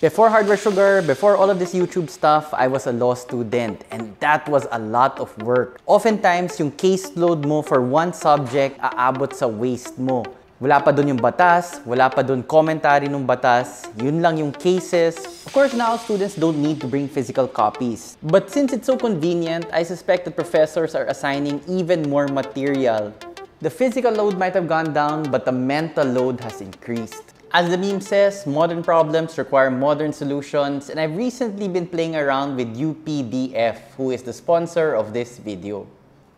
Before Hardware Sugar, before all of this YouTube stuff, I was a law student and that was a lot of work. Oftentimes, yung caseload mo for one subject aabot sa waist mo. Wala pa dun yung batas, wala pa dun commentary ng batas, yun lang yung cases. Of course, now students don't need to bring physical copies. But since it's so convenient, I suspect that professors are assigning even more material. The physical load might have gone down, but the mental load has increased. As the meme says, modern problems require modern solutions and I've recently been playing around with UPDF who is the sponsor of this video.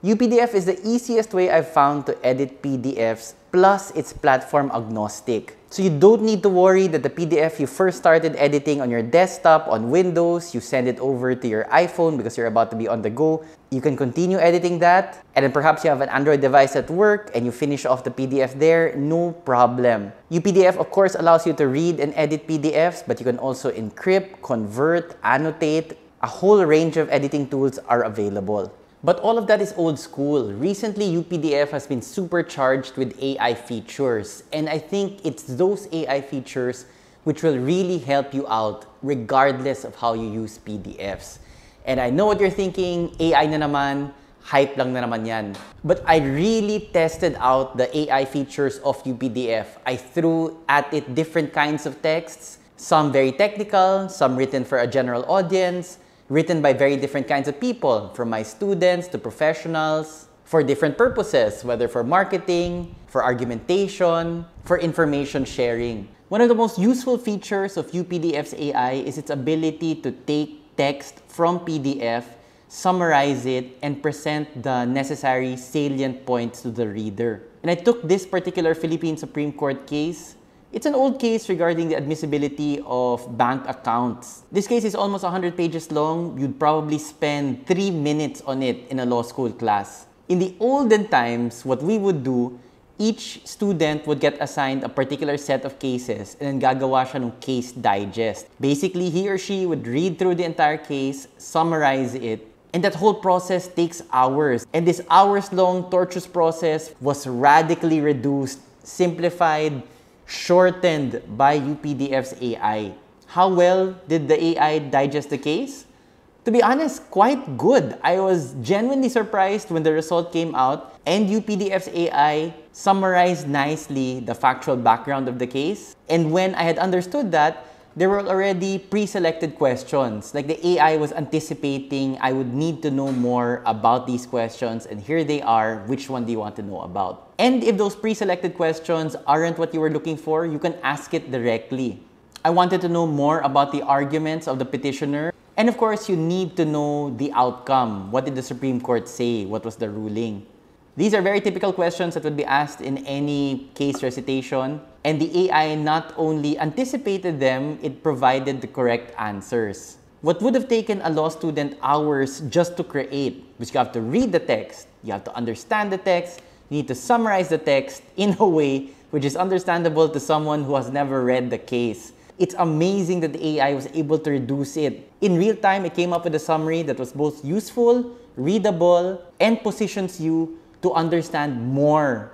UPDF is the easiest way I've found to edit PDFs, plus it's platform agnostic. So you don't need to worry that the PDF you first started editing on your desktop, on Windows, you send it over to your iPhone because you're about to be on the go. You can continue editing that. And then perhaps you have an Android device at work and you finish off the PDF there, no problem. UPDF, of course, allows you to read and edit PDFs, but you can also encrypt, convert, annotate. A whole range of editing tools are available. But all of that is old school. Recently, UPDF has been supercharged with AI features. And I think it's those AI features which will really help you out regardless of how you use PDFs. And I know what you're thinking, AI na naman, hype lang na naman yan. But I really tested out the AI features of UPDF. I threw at it different kinds of texts, some very technical, some written for a general audience, written by very different kinds of people, from my students to professionals, for different purposes, whether for marketing, for argumentation, for information sharing. One of the most useful features of UPDF's AI is its ability to take text from PDF, summarize it, and present the necessary salient points to the reader. And I took this particular Philippine Supreme Court case it's an old case regarding the admissibility of bank accounts. This case is almost 100 pages long. You'd probably spend three minutes on it in a law school class. In the olden times, what we would do, each student would get assigned a particular set of cases and then gagawa siya ng case digest. Basically, he or she would read through the entire case, summarize it, and that whole process takes hours. And this hours-long torturous process was radically reduced, simplified, shortened by UPDF's AI. How well did the AI digest the case? To be honest, quite good. I was genuinely surprised when the result came out and UPDF's AI summarized nicely the factual background of the case. And when I had understood that, there were already pre-selected questions. Like the AI was anticipating, I would need to know more about these questions and here they are, which one do you want to know about? And if those pre-selected questions aren't what you were looking for, you can ask it directly. I wanted to know more about the arguments of the petitioner. And of course, you need to know the outcome. What did the Supreme Court say? What was the ruling? These are very typical questions that would be asked in any case recitation and the AI not only anticipated them, it provided the correct answers. What would have taken a law student hours just to create, which you have to read the text, you have to understand the text, you need to summarize the text in a way which is understandable to someone who has never read the case. It's amazing that the AI was able to reduce it. In real time, it came up with a summary that was both useful, readable, and positions you to understand more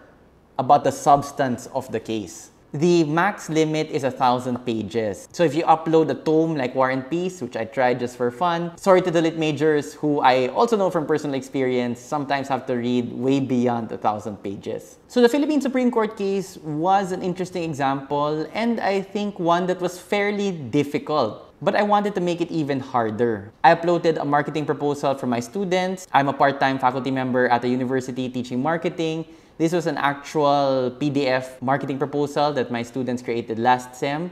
about the substance of the case. The max limit is a thousand pages. So if you upload a tome like War and Peace, which I tried just for fun, sorry to the lit majors who I also know from personal experience sometimes have to read way beyond a thousand pages. So the Philippine Supreme Court case was an interesting example and I think one that was fairly difficult but I wanted to make it even harder. I uploaded a marketing proposal for my students. I'm a part-time faculty member at a university teaching marketing, this was an actual PDF marketing proposal that my students created last sem.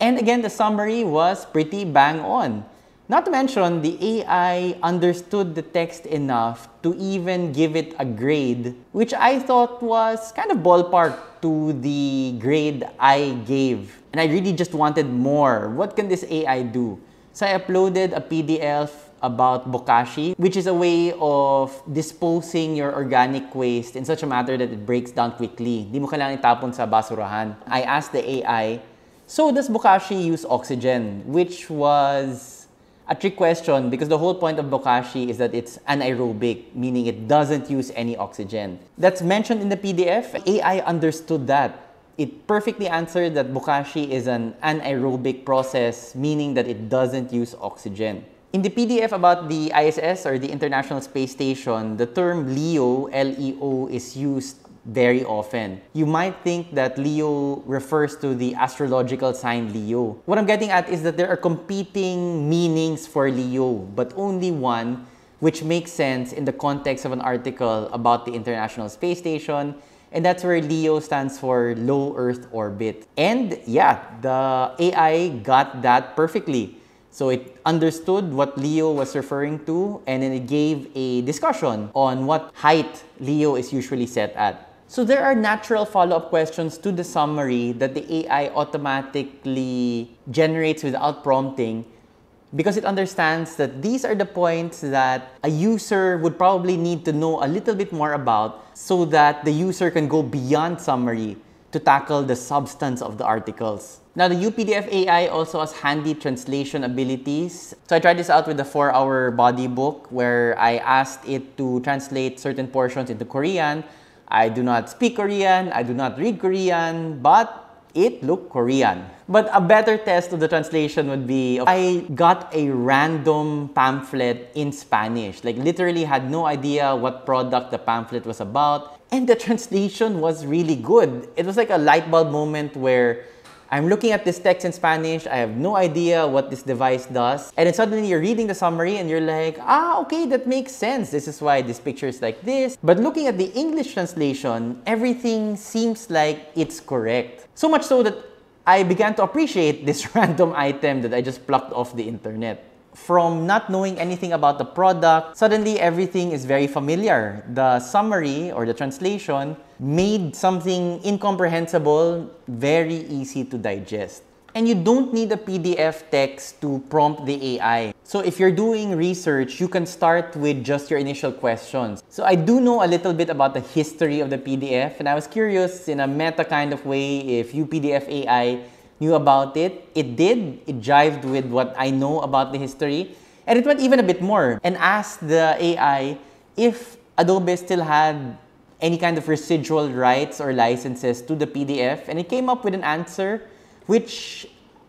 And again, the summary was pretty bang on. Not to mention, the AI understood the text enough to even give it a grade, which I thought was kind of ballpark to the grade I gave. And I really just wanted more. What can this AI do? So I uploaded a PDF about bokashi, which is a way of disposing your organic waste in such a matter that it breaks down quickly. Di mo kailangan itapon sa basurahan. I asked the AI, so does bokashi use oxygen? Which was a trick question because the whole point of bokashi is that it's anaerobic, meaning it doesn't use any oxygen. That's mentioned in the PDF. AI understood that it perfectly answered that bokashi is an anaerobic process, meaning that it doesn't use oxygen. In the PDF about the ISS or the International Space Station, the term LEO, L-E-O, is used very often. You might think that Leo refers to the astrological sign Leo. What I'm getting at is that there are competing meanings for Leo, but only one which makes sense in the context of an article about the International Space Station and that's where LEO stands for Low Earth Orbit. And yeah, the AI got that perfectly. So it understood what Leo was referring to and then it gave a discussion on what height Leo is usually set at. So there are natural follow-up questions to the summary that the AI automatically generates without prompting because it understands that these are the points that a user would probably need to know a little bit more about so that the user can go beyond summary to tackle the substance of the articles. Now the UPDF AI also has handy translation abilities. So I tried this out with the 4-hour body book where I asked it to translate certain portions into Korean. I do not speak Korean, I do not read Korean, but it looked Korean. But a better test of the translation would be I got a random pamphlet in Spanish. Like literally had no idea what product the pamphlet was about and the translation was really good. It was like a light bulb moment where I'm looking at this text in Spanish, I have no idea what this device does. And then suddenly you're reading the summary and you're like, ah, okay, that makes sense. This is why this picture is like this. But looking at the English translation, everything seems like it's correct. So much so that I began to appreciate this random item that I just plucked off the internet from not knowing anything about the product, suddenly everything is very familiar. The summary or the translation made something incomprehensible very easy to digest. And you don't need a PDF text to prompt the AI. So if you're doing research, you can start with just your initial questions. So I do know a little bit about the history of the PDF, and I was curious in a meta kind of way if UPDF AI knew about it. It did. It jived with what I know about the history. And it went even a bit more and asked the AI if Adobe still had any kind of residual rights or licenses to the PDF. And it came up with an answer which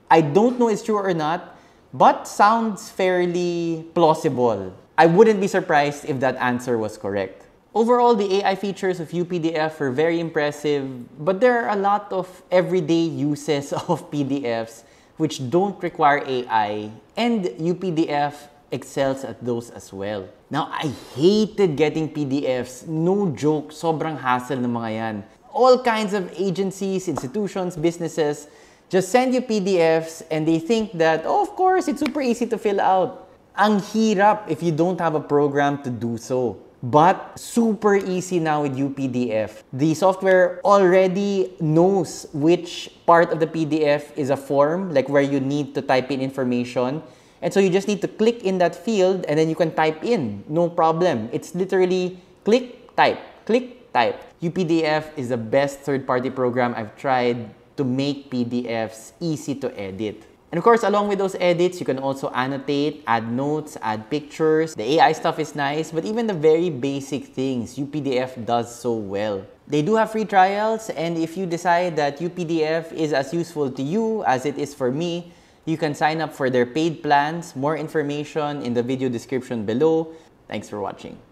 I don't know is true or not, but sounds fairly plausible. I wouldn't be surprised if that answer was correct. Overall, the AI features of UPDF are very impressive, but there are a lot of everyday uses of PDFs which don't require AI, and UPDF excels at those as well. Now, I hated getting PDFs. No joke, sobrang hassle ng mga yan. All kinds of agencies, institutions, businesses just send you PDFs and they think that, oh, of course, it's super easy to fill out. Ang hirap if you don't have a program to do so. but super easy now with UPDF. The software already knows which part of the PDF is a form, like where you need to type in information. And so you just need to click in that field and then you can type in, no problem. It's literally click, type, click, type. UPDF is the best third-party program I've tried to make PDFs easy to edit. And of course, along with those edits, you can also annotate, add notes, add pictures. The AI stuff is nice, but even the very basic things, UPDF does so well. They do have free trials, and if you decide that UPDF is as useful to you as it is for me, you can sign up for their paid plans. More information in the video description below. Thanks for watching.